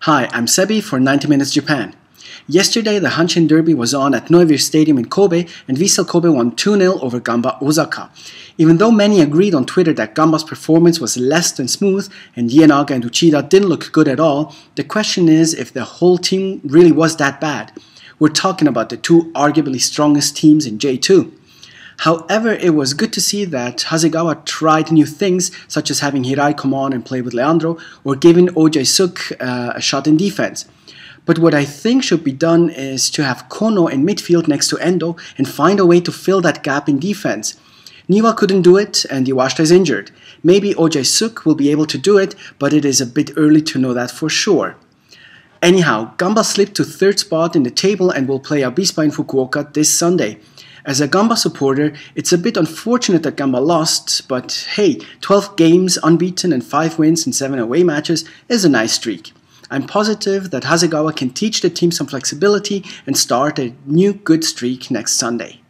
Hi, I'm Sebi for 90 Minutes Japan. Yesterday, the Hanshin Derby was on at Noivir Stadium in Kobe, and Vissel Kobe won 2 0 over Gamba Osaka. Even though many agreed on Twitter that Gamba's performance was less than smooth and Yenaga and Uchida didn't look good at all, the question is if the whole team really was that bad. We're talking about the two arguably strongest teams in J2. However, it was good to see that Hasegawa tried new things, such as having Hirai come on and play with Leandro, or giving OJ Suk uh, a shot in defense. But what I think should be done is to have Kono in midfield next to Endo and find a way to fill that gap in defense. Niwa couldn't do it, and Iwashita is injured. Maybe OJ Suk will be able to do it, but it is a bit early to know that for sure. Anyhow, Gamba slipped to third spot in the table and will play Abispa in Fukuoka this Sunday. As a Gamba supporter, it's a bit unfortunate that Gamba lost, but hey, 12 games unbeaten and 5 wins in 7 away matches is a nice streak. I'm positive that Hasegawa can teach the team some flexibility and start a new good streak next Sunday.